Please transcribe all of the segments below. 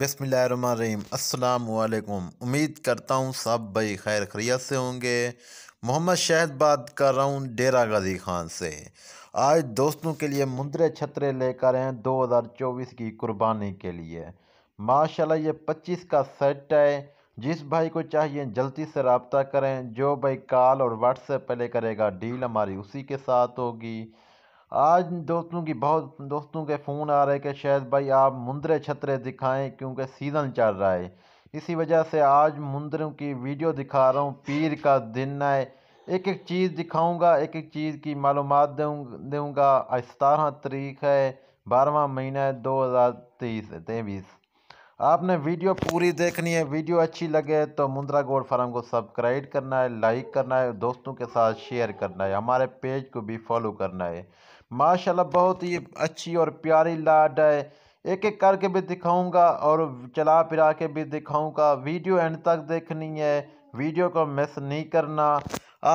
बसमीम अल्लाम उम्मीद करता हूँ सब भाई खैर खरीत से होंगे मोहम्मद शहद बात कर रहा हूँ डेरा गाजी खान से आज दोस्तों के लिए मुंद्रे छतरे लेकर हैं 2024 की कुर्बानी के लिए माशाल्लाह ये 25 का सेट है जिस भाई को चाहिए जल्दी से रबता करें जो भाई कॉल और व्हाट्सएप पर ले करेगा डील हमारी उसी के साथ होगी आज दोस्तों की बहुत दोस्तों के फ़ोन आ रहे हैं कि शायद भाई आप मुंदरे छतरे दिखाएं क्योंकि सीज़न चल रहा है इसी वजह से आज मुंदरों की वीडियो दिखा रहा हूँ पीर का दिन है एक एक चीज़ दिखाऊंगा एक एक चीज़ की मालूम दूँगा सतारह तरीक है बारहवा महीना है दो हज़ार तेईस तेईस आपने वीडियो पूरी देखनी है वीडियो अच्छी लगे तो मुंद्रा गोल्ड फार्म को सब्सक्राइब करना है लाइक करना है दोस्तों के साथ शेयर करना है हमारे पेज को भी फॉलो करना है माशाल्लाह बहुत ही अच्छी और प्यारी लाड है एक एक करके भी दिखाऊंगा और चला फिरा के भी दिखाऊंगा वीडियो एंड तक देखनी है वीडियो को मिस नहीं करना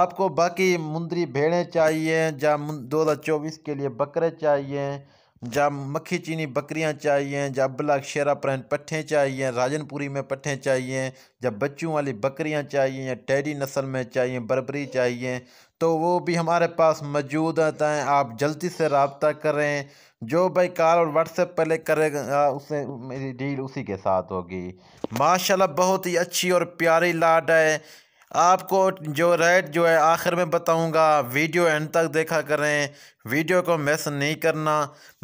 आपको बाकी मुंद्री भेड़ें चाहिए या दो हज़ार चौबीस के लिए बकरे चाहिए जब मक्खी चीनी बकरियां चाहिए जब अबला शेरा प्रहन पट्ठे चाहिए राजनपुरी में पट्ठे चाहिए जब बच्चों वाली बकरियां चाहिए या टैडी नस्ल में चाहिए बर्बरी चाहिए तो वो भी हमारे पास मौजूद आता है तो आप जल्दी से रबता करें जो भाई कॉल और व्हाट्सएप पहले करेगा उसे मेरी डील उसी के साथ होगी माशाला बहुत ही अच्छी और प्यारी लाड है आपको जो रेट जो है आखिर में बताऊंगा वीडियो एंड तक देखा करें वीडियो को मिस नहीं करना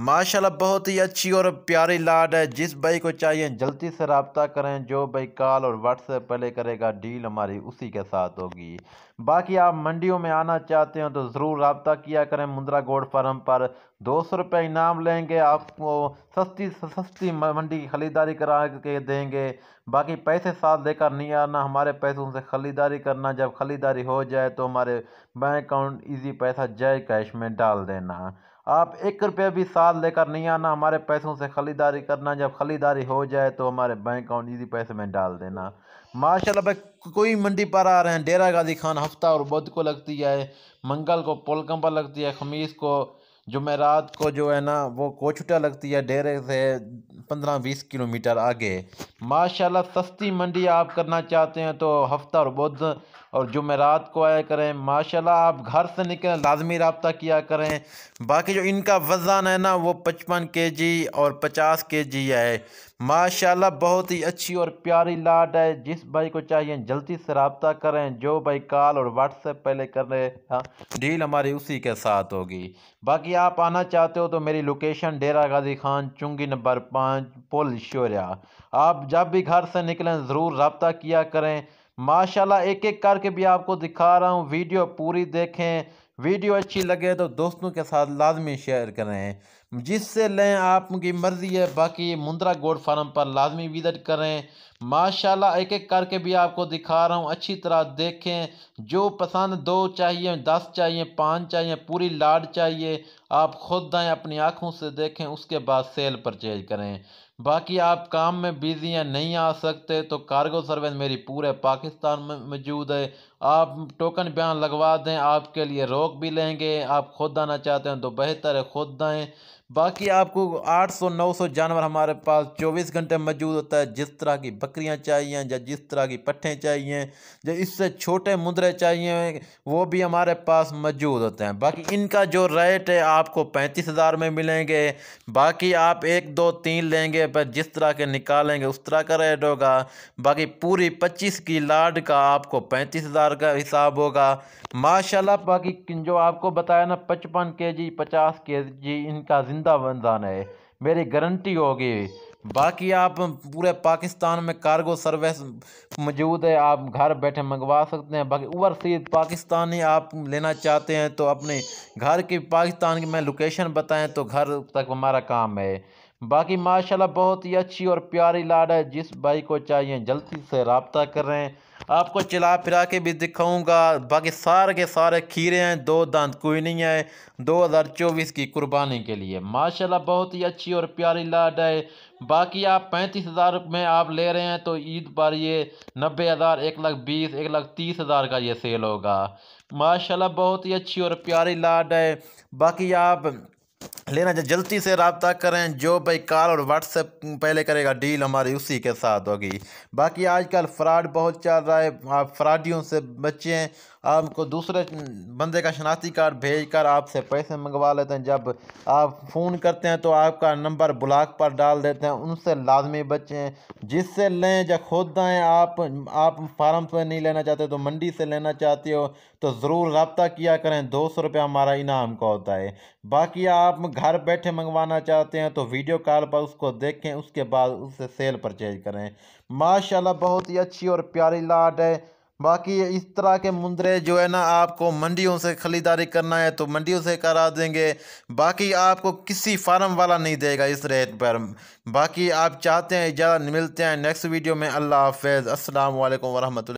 माशाल्लाह बहुत ही अच्छी और प्यारी लाड है जिस भाई को चाहिए जल्दी से रबता करें जो भाई कॉल और व्हाट्सएप पहले करेगा डील हमारी उसी के साथ होगी बाकी आप मंडियों में आना चाहते हो तो ज़रूर रबता किया करें मुंद्रा गोड फार्म पर दो सौ रुपये इनाम लेंगे आपको सस्ती सस्ती मंडी की ख़रीदारी करा के देंगे बाकी पैसे साथ लेकर नहीं आना हमारे पैसों से ख़रीदारी करना जब ख़रीदारी हो जाए तो हमारे बैंक अकाउंट ईजी पैसा जय कैश में डाल देना आप एक रुपया भी साथ लेकर नहीं आना हमारे पैसों से ख़रीदारी करना जब ख़रीदारी हो जाए तो हमारे बैंक अकाउंट इसी पैसे में डाल देना माशाल्लाह भाई कोई मंडी पर आ रहे हैं डेरा गाजी खान हफ्ता और बुध को लगती है मंगल को पोलकम पर लगती है खमीस को जुमेरात को जो है ना वो कोचुटा लगती है डेरे से पंद्रह बीस किलोमीटर आगे माशाल्लाह सस्ती मंडी आप करना चाहते हैं तो हफ्ता और बुध और जुमेरात को आया करें माशाल्लाह आप घर से निकलें लाजमी रबता किया करें बाकी जो इनका वज़न है ना वो पचपन के जी और पचास के जी है माशाल्लाह बहुत ही अच्छी और प्यारी लाट है जिस भाई को चाहिए जल्दी से रबता करें जो भाई कॉल और व्हाट्सएप पहले कर रहे हैं हाँ, डील हमारी उसी के साथ होगी बाकी आप आना चाहते हो तो मेरी लोकेशन डेरा गाजी खान चुंगी नंबर पाँच पुल शोरिया आप जब भी घर से निकलें ज़रूर रबता किया करें माशाल्लाह एक एक करके भी आपको दिखा रहा हूँ वीडियो पूरी देखें वीडियो अच्छी लगे तो दोस्तों के साथ लाजमी शेयर करें जिससे लें आपकी मर्ज़ी है बाकी मुंद्रा गोड फार्म पर लाजमी विज़िट करें माशाल्लाह एक एक करके भी आपको दिखा रहा हूँ अच्छी तरह देखें जो पसंद दो चाहिए दस चाहिए पाँच चाहिए पूरी लाड चाहिए आप खुद आएँ अपनी आँखों से देखें उसके बाद सेल परचेज करें बाकी आप काम में बिजी हैं नहीं आ सकते तो कार्गो सर्विस मेरी पूरे पाकिस्तान में मौजूद है आप टोकन बयान लगवा दें आपके लिए रोक भी लेंगे आप खुद आना चाहते हैं तो बेहतर है खुद आएँ बाकी आपको 800-900 जानवर हमारे पास 24 घंटे मौजूद होता है जिस तरह की बकरियां चाहिए या जिस तरह की पट्ठे चाहिए या इससे छोटे मुद्रे चाहिए वो भी हमारे पास मौजूद होते हैं बाकी इनका जो रेट है आपको पैंतीस हज़ार में मिलेंगे बाकी आप एक दो तीन लेंगे पर जिस तरह के निकालेंगे उस तरह का रेट होगा बाकी पूरी पच्चीस की लाड का आपको पैंतीस हज़ार का हिसाब होगा माशाला बाकी जो आपको बताया ना पचपन के जी पचास के जी इनका जिंदा बंदान है मेरी गारंटी होगी बाकी आप पूरे पाकिस्तान में कार्गो सर्विस मौजूद है आप घर बैठे मंगवा सकते हैं बाकी सी पाकिस्तानी आप लेना चाहते हैं तो अपने घर की पाकिस्तान की मैं लोकेशन बताएं तो घर तक हमारा काम है बाकी माशाल्लाह बहुत ही अच्छी और प्यारी लाड है जिस भाई को चाहिए जल्दी से रबता करें आपको चला फिरा के भी दिखाऊंगा बाकी सारे के सारे खीरे हैं दो दांत कोई नहीं है 2024 की कुर्बानी के लिए माशाल्लाह बहुत ही अच्छी और प्यारी लाड है बाकी आप पैंतीस हज़ार में आप ले रहे हैं तो ईद पर ये नब्बे हज़ार एक लाख बीस एक लाख तीस हज़ार का ये सेल होगा माशाल्लाह बहुत ही अच्छी और प्यारी लाड है बाकी आप लेना जल्दी से रबता करें जो भाई कॉल और व्हाट्सएप पहले करेगा डील हमारी उसी के साथ होगी बाकी आजकल फ्रॉड बहुत चल रहा है आप फ्रॉडियों से बचें आपको दूसरे बंदे का शनाती कार्ड भेज कर आपसे पैसे मंगवा लेते हैं जब आप फ़ोन करते हैं तो आपका नंबर ब्लॉक पर डाल देते हैं उनसे लाजमी बचें जिससे लें या खुद आएँ आप आप फार्म से नहीं लेना चाहते तो मंडी से लेना चाहते हो तो ज़रूर रबता किया करें दो सौ रुपया हमारा इनाम का होता है बाकी आप घर बैठे मंगवाना चाहते हैं तो वीडियो कॉल पर उसको देखें उसके बाद उससे सेल परचेज करें माशाल्लाह बहुत ही अच्छी और प्यारी लाट है बाकी इस तरह के मुंदरे जो है ना आपको मंडियों से ख़रीदारी करना है तो मंडियों से करा देंगे बाकी आपको किसी फार्म वाला नहीं देगा इस रेट पर बाकी आप चाहते हैं ज़्यादा मिलते हैं नेक्स्ट वीडियो में अल्लाह हाफ़ असल वरहमल